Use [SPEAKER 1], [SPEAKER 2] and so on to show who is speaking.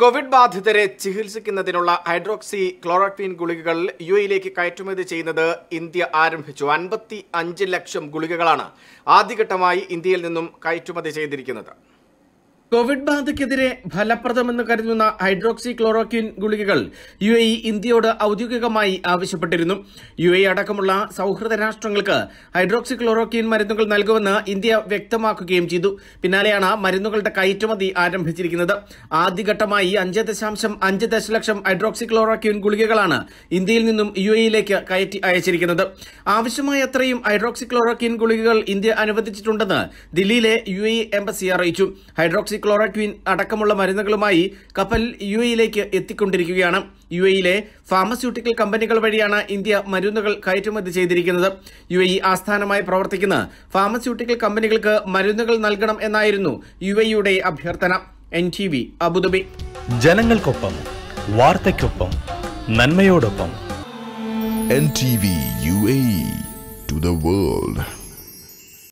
[SPEAKER 1] Covid ബാധിതരെ ചികിത്സിക്കുന്നതിനുള്ള hydroxy chloroquine ഗുളികകൾ യു എയിലേക്ക് കയറ്റുമതി ചെയ്യുന്നത് ഇന്ത്യ ആരംഭിച്ചു അൻപത്തി അഞ്ച് ലക്ഷം ഗുളികകളാണ് ആദ്യഘട്ടമായി ഇന്ത്യയിൽ നിന്നും കയറ്റുമതി ചെയ്തിരിക്കുന്നത് കോവിഡ് ബാധയ്ക്കെതിരെ ഫലപ്രദമെന്ന് കരുതുന്ന ഹൈഡ്രോക്സി ക്ലോറോക്വിൻ ഗുളികകൾ യു എ ഇന്ത്യയോട് ഔദ്യോഗികമായി ആവശ്യപ്പെട്ടിരുന്നു യു എ അടക്കമുള്ള സൌഹൃദ രാഷ്ട്രങ്ങൾക്ക് ഹൈഡ്രോക്സി ക്ലോറോക്വിൻ മരുന്നുകൾ നൽകുമെന്ന് ഇന്ത്യ വ്യക്തമാക്കുകയും ചെയ്തു പിന്നാലെയാണ് മരുന്നുകളുടെ കയറ്റുമതി ആരംഭിച്ചിരിക്കുന്നത് ആദ്യഘട്ടമായി അഞ്ച് ദശാംശം അഞ്ച് ദശലക്ഷം ഹൈഡ്രോക്സി ക്ലോറോക്വിൻ ഗുളികകളാണ് ഇന്ത്യയിൽ നിന്നും യു എയിലേക്ക് കയറ്റി അയച്ചിരിക്കുന്നത് ആവശ്യമായ അത്രയും ഹൈഡ്രോക്സി ക്ലോറോക്വിൻ ഗുളികകൾ ഇന്ത്യ അനുവദിച്ചിട്ടുണ്ടെന്ന് ദില്ലിയിലെ യു എ എംബസി അറിയിച്ചു ഹൈഡ്രോക്സി ഹൈഡ്രോക്സിക്ലോറോക്വിൻ അടക്കമുള്ള മരുന്നുകളുമായി കപ്പൽ യു എയിലേക്ക് എത്തിക്കൊണ്ടിരിക്കുകയാണ് യു എയിലെ ഫാർമസ്യൂട്ടിക്കൽ കമ്പനികൾ വഴിയാണ് ഇന്ത്യ മരുന്നുകൾ കയറ്റുമതി ചെയ്തിരിക്കുന്നത് യു എ ആസ്ഥാനമായി പ്രവർത്തിക്കുന്ന ഫാർമസ്യൂട്ടിക്കൽ കമ്പനികൾക്ക് മരുന്നുകൾ നൽകണം എന്നായിരുന്നു യു എയുടെ അഭ്യർത്ഥന എൻ ടി വി അബുദാബി ജനങ്ങൾക്കൊപ്പം വാർത്തയ്ക്കൊപ്പം നന്മയോടൊപ്പം N T V U A to the world